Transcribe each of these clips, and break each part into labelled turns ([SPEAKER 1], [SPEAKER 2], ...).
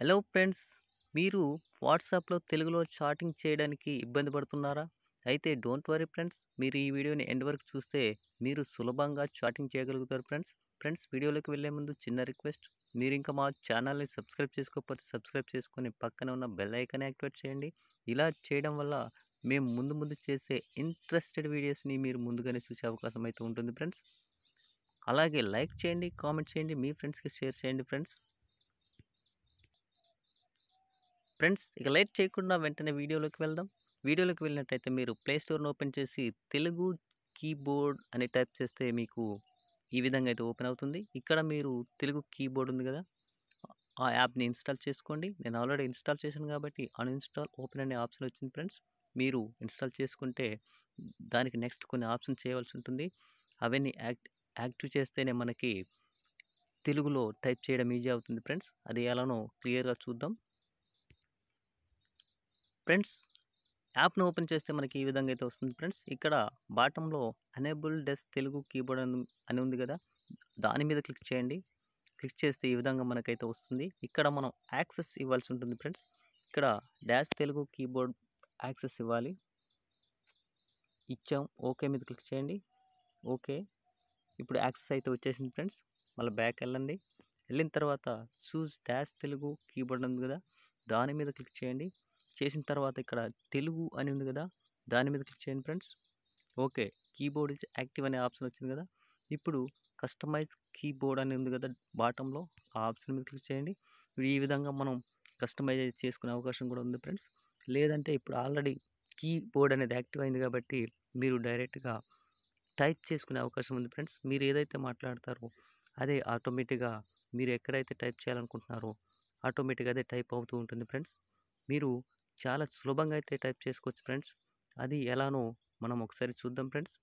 [SPEAKER 1] hello friends మీరు వాట్సాప్లో తెలుగులో చాటింగ్ చేయడానికి ఇబ్బంది పడుతున్నారా అయితే డోంట్ వరీ ఫ్రెండ్స్ మీరు ఈ వీడియోని ఎండ్ వరకు చూస్తే మీరు సులభంగా చాటింగ్ చేయగలుగుతారు ఫ్రెండ్స్ ఫ్రెండ్స్ వీడియోలోకి వెళ్ళే ముందు చిన్న రిక్వెస్ట్ మీరు ఇంకా మా ఛానల్ని సబ్స్క్రైబ్ చేసుకోకపోతే సబ్స్క్రైబ్ చేసుకొని పక్కన ఉన్న బెల్ ఐకాన్ యాక్టివేట్ చేయండి ఇలా చేయడం వల్ల మేము ముందు ముందు చేసే ఇంట్రెస్టెడ్ వీడియోస్ని మీరు ముందుగానే చూసే అవకాశం అయితే ఉంటుంది ఫ్రెండ్స్ అలాగే లైక్ చేయండి కామెంట్ చేయండి మీ ఫ్రెండ్స్కి షేర్ చేయండి ఫ్రెండ్స్ ఫ్రెండ్స్ ఇక లైట్ చేయకుండా వెంటనే వీడియోలోకి వెళ్దాం వీడియోలోకి వెళ్ళినట్టయితే మీరు ప్లేస్టోర్ని ఓపెన్ చేసి తెలుగు కీబోర్డ్ అని టైప్ చేస్తే మీకు ఈ విధంగా అయితే ఓపెన్ అవుతుంది ఇక్కడ మీరు తెలుగు కీబోర్డ్ ఉంది కదా ఆ యాప్ని ఇన్స్టాల్ చేసుకోండి నేను ఆల్రెడీ ఇన్స్టాల్ చేశాను కాబట్టి అన్ఇన్స్టాల్ ఓపెన్ అనే ఆప్షన్ వచ్చింది ఫ్రెండ్స్ మీరు ఇన్స్టాల్ చేసుకుంటే దానికి నెక్స్ట్ కొన్ని ఆప్షన్ చేయవలసి ఉంటుంది అవన్నీ యాక్ట్ యాక్టివ్ చేస్తేనే మనకి తెలుగులో టైప్ చేయడం ఈజీ అవుతుంది ఫ్రెండ్స్ అది ఎలానో క్లియర్గా చూద్దాం ఫ్రెండ్స్ యాప్ను ఓపెన్ చేస్తే మనకి ఈ విధంగా అయితే వస్తుంది ఫ్రెండ్స్ ఇక్కడ బాటంలో అనేబుల్ డెస్క్ తెలుగు కీబోర్డ్ అని ఉంది కదా దాని మీద క్లిక్ చేయండి క్లిక్ చేస్తే ఈ విధంగా మనకైతే వస్తుంది ఇక్కడ మనం యాక్సెస్ ఇవ్వాల్సి ఉంటుంది ఫ్రెండ్స్ ఇక్కడ డాష్ తెలుగు కీబోర్డ్ యాక్సెస్ ఇవ్వాలి ఇచ్చాం ఓకే మీద క్లిక్ చేయండి ఓకే ఇప్పుడు యాక్సెస్ అయితే వచ్చేసింది ఫ్రెండ్స్ మళ్ళీ బ్యాక్ వెళ్ళండి వెళ్ళిన తర్వాత చూస్ డాష్ తెలుగు కీబోర్డ్ ఉంది కదా దాని మీద క్లిక్ చేయండి చేసిన తర్వాత ఇక్కడ తెలుగు అని ఉంది కదా దాని మీద క్లిక్ చేయండి friends okay keyboard is active అనే ఆప్షన్ వచ్చింది కదా ఇప్పుడు కస్టమైజ్ కీబోర్డ్ అని ఉంది కదా బాటంలో ఆ ఆప్షన్ మీద క్లిక్ చేయండి ఈ విధంగా మనం కస్టమైజ్ చేసుకునే అవకాశం కూడా ఉంది ఫ్రెండ్స్ లేదంటే ఇప్పుడు ఆల్రెడీ కీబోర్డ్ అనేది యాక్టివ్ అయింది కాబట్టి మీరు డైరెక్ట్గా టైప్ చేసుకునే అవకాశం ఉంది ఫ్రెండ్స్ మీరు ఏదైతే మాట్లాడతారో అదే ఆటోమేటిక్గా మీరు ఎక్కడైతే టైప్ చేయాలనుకుంటున్నారో ఆటోమేటిక్గా అదే టైప్ అవుతూ ఉంటుంది ఫ్రెండ్స్ మీరు చాలా సులభంగా అయితే టైప్ చేసుకోవచ్చు ఫ్రెండ్స్ అది ఎలానో మనం ఒకసారి చూద్దాం ఫ్రెండ్స్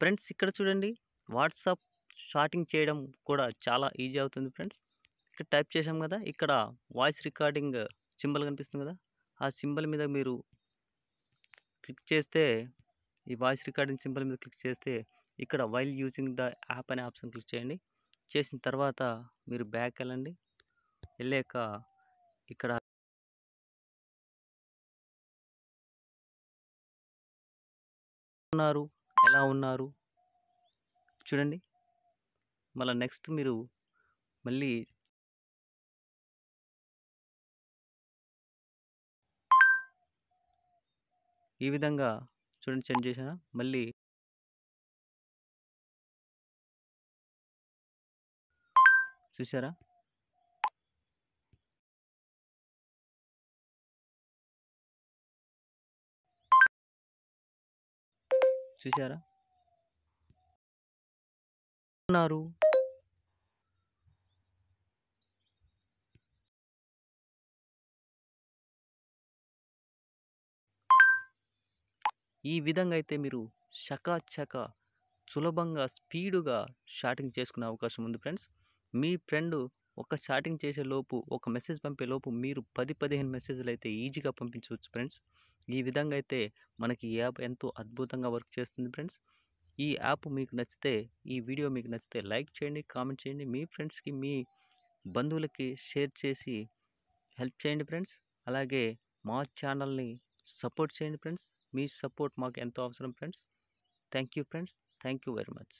[SPEAKER 1] ఫ్రెండ్స్ ఇక్కడ చూడండి వాట్సాప్ షార్టింగ్ చేయడం కూడా చాలా ఈజీ అవుతుంది ఫ్రెండ్స్ ఇక్కడ టైప్ చేసాం కదా ఇక్కడ వాయిస్ రికార్డింగ్ సింబల్ కనిపిస్తుంది కదా ఆ సింబల్ మీద మీరు క్లిక్ చేస్తే ఈ వాయిస్ రికార్డింగ్ సింబల్ మీద క్లిక్ చేస్తే ఇక్కడ వైల్ యూజింగ్ ద యాప్ అనే ఆప్షన్ క్లిక్ చేయండి చేసిన తర్వాత మీరు బ్యాక్ వెళ్ళండి వెళ్ళాక ఇక్కడ
[SPEAKER 2] ఉన్నారు ఎలా ఉన్నారు చూడండి మళ్ళీ నెక్స్ట్ మీరు మళ్ళీ ఈ విధంగా చూడండి సెండ్ చేసిన మళ్ళీ చూసారా చూసారా ఉన్నారు
[SPEAKER 1] ఈ విధంగా అయితే మీరు చకాచక సులభంగా స్పీడుగా షాటింగ్ చేసుకునే అవకాశం ఉంది ఫ్రెండ్స్ మీ ఫ్రెండ్ ఒక షాటింగ్ చేసే లోపు ఒక మెసేజ్ పంపే లోపు మీరు పది పదిహేను మెసేజ్లు అయితే ఈజీగా పంపించవచ్చు ఫ్రెండ్స్ ఈ విధంగా అయితే మనకి ఈ యాప్ ఎంతో అద్భుతంగా వర్క్ చేస్తుంది ఫ్రెండ్స్ ఈ యాప్ మీకు నచ్చితే ఈ వీడియో మీకు నచ్చితే లైక్ చేయండి కామెంట్ చేయండి మీ ఫ్రెండ్స్కి మీ బంధువులకి షేర్ చేసి హెల్ప్ చేయండి ఫ్రెండ్స్ అలాగే మా ఛానల్ని సపోర్ట్ చేయండి ఫ్రెండ్స్ మీ సపోర్ట్ మాకు ఎంతో అవసరం friends thank friends thank very much